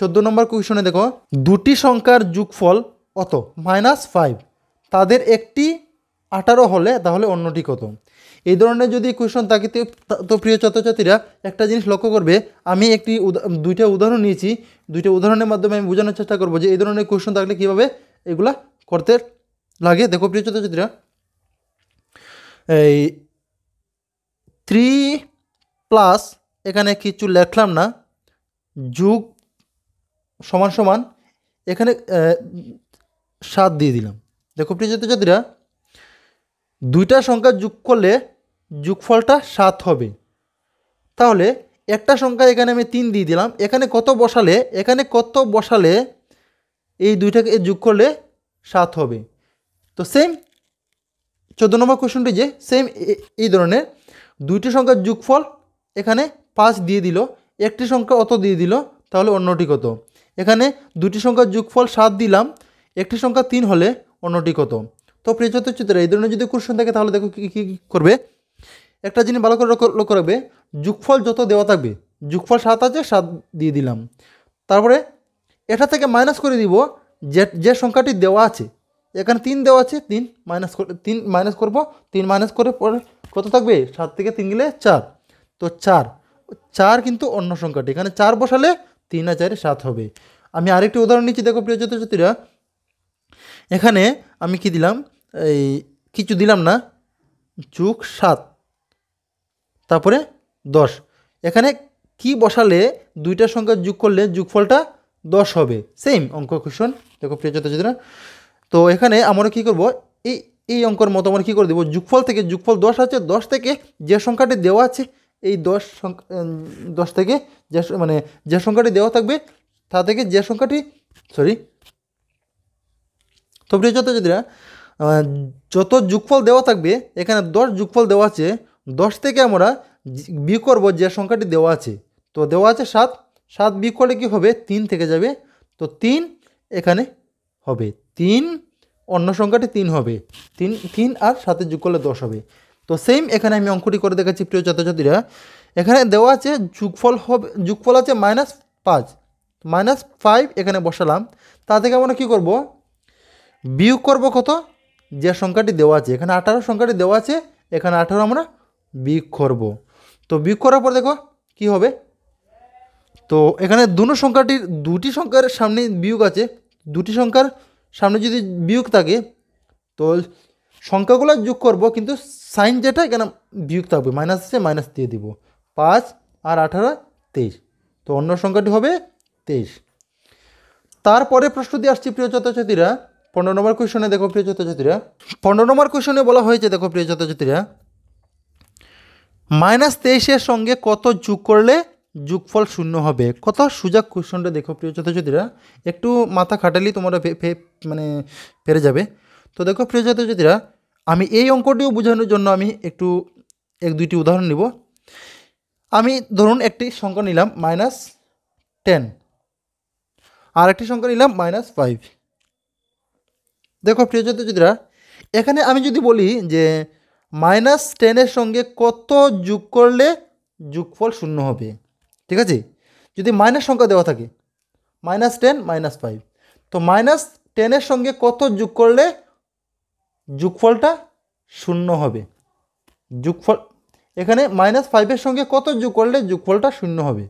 চোদ্দো নম্বর কুয়েশনে দেখো দুটি সংখ্যার যুগফল কত মাইনাস ফাইভ তাদের একটি আঠারো হলে তাহলে অন্যটি কত এই ধরনের যদি কোয়েশন থাকে তো প্রিয় ছাত্রছাত্রীরা একটা জিনিস লক্ষ্য করবে আমি একটি দুইটা উদাহরণ নিয়েছি দুইটা উদাহরণের মাধ্যমে আমি বোঝানোর চেষ্টা করবো যে এই ধরনের কুয়েশন থাকলে কীভাবে এগুলা করতে লাগে দেখো প্রিয় ছাত্রছাত্রীরা এই থ্রি প্লাস এখানে কিছু লেখলাম না যুগ সমান সমান এখানে সাত দিয়ে দিলাম দেখো প্রিয় ছাত্রছাত্রীরা দুইটা সংখ্যা যোগ করলে যোগফলটা সাত হবে তাহলে একটা সংখ্যা এখানে আমি তিন দিয়ে দিলাম এখানে কত বসালে এখানে কত বসালে এই দুইটাকে যোগ করলে সাত হবে তো সেম চোদ্দো নম্বর কোয়েশনটি যে সেম এই ধরনের দুইটি সংখ্যার যোগফল এখানে পাঁচ দিয়ে দিল একটি সংখ্যা অত দিয়ে দিল তাহলে অন্যটি কত এখানে দুটি সংখ্যার যোগফল সাত দিলাম একটি সংখ্যা তিন হলে অন্যটি কত তো প্রিয় চিত্রে এই ধরনের যদি কোশ্চেন থাকে তাহলে দেখো কী কী করবে একটা জিনিস ভালো করে লক্ষ্য রাখবে যুগফল যত দেওয়া থাকবে যুগফল সাত আছে সাত দিয়ে দিলাম তারপরে এটা থেকে মাইনাস করে দিব যে যে সংখ্যাটি দেওয়া আছে এখানে তিন দেওয়া আছে তিন মাইনাস তিন মাইনাস করবো তিন মাইনাস করে পরে কত থাকবে সাত থেকে তিন গেলে চার তো চার চার কিন্তু অন্য সংখ্যাটি এখানে চার বসালে তিন আর চারে সাত হবে আমি আরেকটি উদাহরণ নিচ্ছি দেখো প্রিয় ছাত্রছাত্রীরা এখানে আমি কি দিলাম এই কিছু দিলাম না চুক সাত তারপরে দশ এখানে কি বসালে দুইটা সংখ্যা যোগ করলে যুগফলটা দশ হবে সেম অঙ্ক কুশন দেখো প্রিয় ছাত্রছাত্রীরা তো এখানে আমরা কি করব এই এই অঙ্কর মতো আমরা কী করে দেবো যুগফল থেকে যুগফল দশ আছে দশ থেকে যে সংখ্যাটি দেওয়া আছে এই দশ সংখ্যা দশ থেকে যে মানে যে সংখ্যাটি দেওয়া থাকবে তা থেকে যে সংখ্যাটি সরি তো প্রিয় ছাত্রছাত্রীরা যত যুগফল দেওয়া থাকবে এখানে দশ যুগফল দেওয়া আছে দশ থেকে আমরা বি করব যে সংখ্যাটি দেওয়া আছে তো দেওয়া আছে সাত সাত বি করলে কী হবে তিন থেকে যাবে তো তিন এখানে হবে তিন অন্য সংখ্যাটি তিন হবে তিন তিন আর সাতের যুগ করলে দশ হবে তো সেম এখানে আমি অঙ্কটি করে দেখেছি প্রিয় ছাত্রছাত্রীরা এখানে দেওয়া আছে যুগফল হবে যুগফল আছে মাইনাস পাঁচ মাইনাস ফাইভ এখানে বসালাম তা থেকে আমরা কী করবো বিয়োগ করব কত যে সংখ্যাটি দেওয়া আছে এখানে আঠারো সংখ্যাটি দেওয়া আছে এখানে আঠারো আমরা বিয়োগ করব তো বিয়োগ করার পর দেখো কি হবে তো এখানে দুনো সংখ্যাটির দুটি সংখ্যার সামনে বিয়োগ আছে দুটি সংখ্যার সামনে যদি বিয়োগ থাকে তো সংখ্যাগুলো যোগ করব কিন্তু সাইন যেটা এখানে বিয়োগ থাকবে মাইনাস আছে মাইনাস দিয়ে দিব পাঁচ আর আঠারো তেইশ তো অন্য সংখ্যাটি হবে তেইশ তারপরে প্রশ্ন দিয়ে আসছি প্রিয় ছাত্রছাত্রীরা পনেরো নম্বর কোয়েশনে দেখো প্রিয় ছাত্রছাত্রীরা পনেরো নম্বর কোয়েশনে বলা হয়েছে দেখো প্রিয় ছাত্রছাত্রীরা মাইনাস তেইশের সঙ্গে কত যোগ করলে যোগফল শূন্য হবে কত সুযোগ কোয়েশনটা দেখো প্রিয় ছাত্রছাত্রীরা একটু মাথা খাটালি তোমরা মানে পেরে যাবে তো দেখো প্রিয় ছাত্রছাত্রীরা আমি এই অঙ্কটিও বোঝানোর জন্য আমি একটু এক দুইটি উদাহরণ নিব আমি ধরুন একটি সংখ্যা নিলাম মাইনাস টেন আর একটি সংখ্যা নিলাম মাইনাস ফাইভ দেখো প্রিয় প্রিয়জ্যোতিরা এখানে আমি যদি বলি যে মাইনাস টেনের সঙ্গে কত যোগ করলে যোগফল শূন্য হবে ঠিক আছে যদি মাইনাস সংখ্যা দেওয়া থাকে মাইনাস টেন মাইনাস ফাইভ তো মাইনাস টেনের সঙ্গে কত যোগ করলে যুগফলটা শূন্য হবে যুগফল এখানে মাইনাস ফাইভের সঙ্গে কত যুগ করলে যুগফলটা শূন্য হবে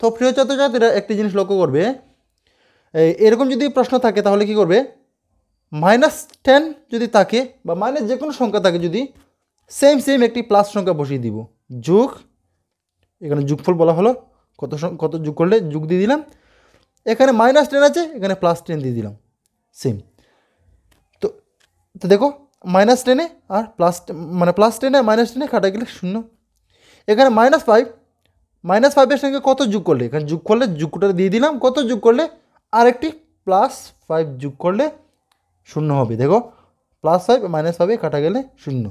তো প্রিয় ছাত্রছাত্রীরা একটি জিনিস লক্ষ্য করবে এরকম যদি প্রশ্ন থাকে তাহলে কি করবে মাইনাস টেন যদি থাকে বা মাইনাস যে কোনো সংখ্যা থাকে যদি সেম সেম একটি প্লাস সংখ্যা বসিয়ে দিব যুগ এখানে যুগফল বলা হলো কত কত যুগ করলে যুগ দিয়ে দিলাম এখানে মাইনাস টেন আছে এখানে প্লাস টেন দিয়ে দিলাম সেম তো দেখো মাইনাস টেনে আর প্লাস মানে প্লাস টেনে মাইনাস টেনে কাটা গেলে শূন্য এখানে মাইনাস ফাইভ মাইনাস ফাইভের সঙ্গে কত যোগ করলে এখানে যোগ করলে যুগটা দিয়ে দিলাম কত যোগ করলে আরেকটি প্লাস ফাইভ যোগ করলে শূন্য হবে দেখো প্লাস ফাইভ মাইনাস ফাইভে কাটা গেলে শূন্য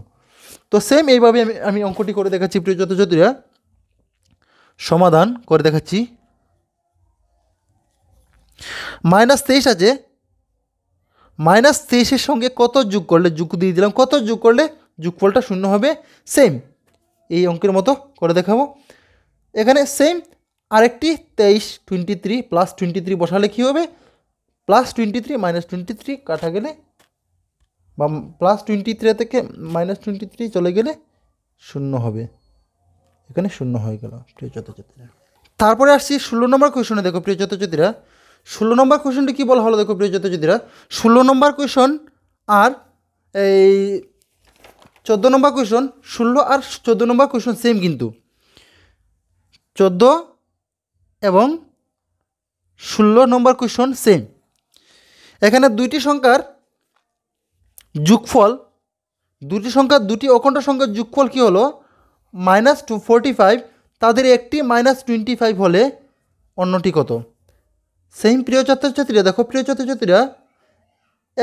তো সেম এইভাবে আমি আমি অঙ্কটি করে দেখাচ্ছি প্রিয় যথাযথীরা সমাধান করে দেখাচ্ছি মাইনাস তেইশ আছে মাইনাস তেইশের সঙ্গে কত যোগ করলে যুগ দিয়ে দিলাম কত যোগ করলে ফলটা শূন্য হবে সেম এই অঙ্কের মতো করে দেখাবো এখানে সেম আরেকটি তেইশ twenty three plus twenty three বসালে কী হবে plus twenty three minus twenty three কাটা গেলে বা প্লাস টোয়েন্টি থ্রি থেকে মাইনাস টোয়েন্টি থ্রি চলে গেলে শূন্য হবে এখানে শূন্য হয়ে গেল প্রিয় ছাত্রছাত্রীরা তারপরে আসছি ষোলো নম্বর কোয়েশনে দেখো প্রিয় ছাত্রছাত্রীরা ষোলো নম্বর কোয়েশনটি কী বলা হলো দেখো প্রিয় যুদ্ধযুদ্ধীরা ষোলো নম্বর কোয়েশন আর এই চোদ্দো নম্বর কোয়েশন ষোলো আর চোদ্দো নম্বর কোয়েশন সেম কিন্তু চোদ্দো এবং ষোলো নম্বর কোয়েশন সেম এখানে দুইটি সংখ্যার যুগফল দুটি সংখ্যা দুটি অখণ্ড সংখ্যার যুগফল কী হলো মাইনাস টু ফোরটি ফাইভ তাদের একটি মাইনাস টোয়েন্টি ফাইভ হলে অন্যটি কত সেম প্রিয় ছাত্রছাত্রীরা দেখো প্রিয় ছাত্রছাত্রীরা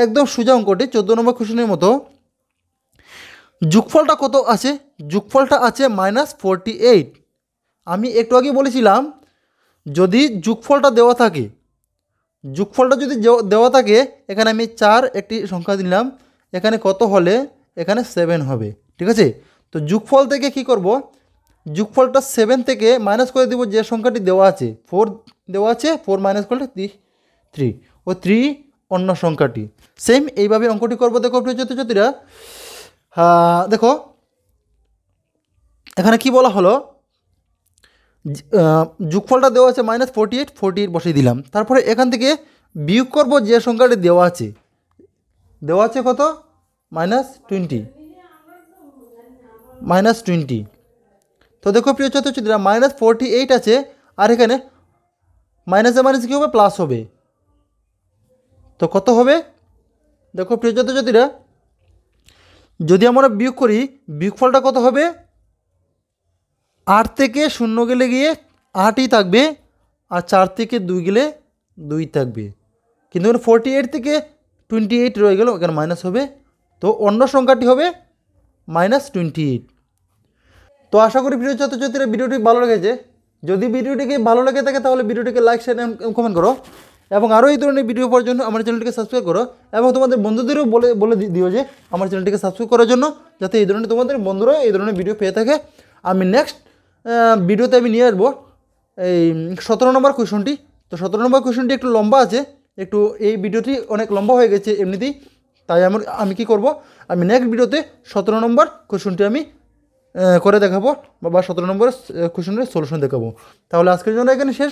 একদম সোজা অঙ্কটি চোদ্দো নম্বর কোশনের মতো যুগফলটা কত আছে যুগফলটা আছে মাইনাস ফোরটি এইট আমি একটু আগে বলেছিলাম যদি যুগফলটা দেওয়া থাকে যুগফলটা যদি দেওয়া থাকে এখানে আমি চার একটি সংখ্যা দিলাম এখানে কত হলে এখানে সেভেন হবে ঠিক আছে তো যুগফল থেকে কি করব যুগফলটা সেভেন থেকে মাইনাস করে দেবো যে সংখ্যাটি দেওয়া আছে ফোর দেওয়া আছে ফোর মাইনাস করলে থ্রি ও থ্রি অন্য সংখ্যাটি সেম এইভাবে অঙ্কটি করবো দেখো প্রিয় ছাত্রছাত্রীরা দেখো এখানে কি বলা হলো যুগফলটা দেওয়া আছে minus forty eight forty eight বসিয়ে দিলাম তারপরে এখান থেকে বিয়োগ করব যে সংখ্যাটি দেওয়া আছে দেওয়া আছে কত মাইনাস টোয়েন্টি মাইনাস টোয়েন্টি তো দেখো প্রিয় ছাত্রছাত্রীরা মাইনাস ফোরটি এইট আছে আর এখানে মাইনাসে মাইনাস কী হবে প্লাস হবে তো কত হবে দেখো প্রিয় ছাত্রছাত্রীরা যদি আমরা বিয়োগ করি বিয়োগফলটা কত হবে আট থেকে শূন্য গেলে গিয়ে আটই থাকবে আর চার থেকে দুই গেলে দুই থাকবে কিন্তু এখানে ফোরটি এইট থেকে টোয়েন্টি এইট রয়ে গেল এখানে মাইনাস হবে তো অন্য সংখ্যাটি হবে মাইনাস টোয়েন্টি এইট তো আশা করি প্রিয় ছাত্রছাত্রীরা ভিডিওটি ভালো লেগেছে যদি ভিডিওটিকে ভালো লেগে থাকে তাহলে ভিডিওটিকে লাইক শেয়ার কমেন্ট করো এবং আরও এই ধরনের ভিডিও পাওয়ার জন্য আমার চ্যানেলটিকে সাবস্ক্রাইব করো এবং তোমাদের বন্ধুদেরও বলে বলে দিও যে আমার চ্যানেলটিকে সাবস্ক্রাইব করার জন্য যাতে এই ধরনের তোমাদের বন্ধুরা এই ধরনের ভিডিও পেয়ে থাকে আমি নেক্সট ভিডিওতে আমি নিয়ে আসবো এই সতেরো নম্বর কোয়েশনটি তো সতেরো নম্বর কোয়েশনটি একটু লম্বা আছে একটু এই ভিডিওটি অনেক লম্বা হয়ে গেছে এমনিতেই তাই আমার আমি কি করব আমি নেক্সট ভিডিওতে সতেরো নম্বর কোয়েশনটি আমি করে দেখাবো বা সতেরো নম্বরের কোয়েশনের সলিউশন দেখাবো তাহলে আজকের জন্য এখানে শেষ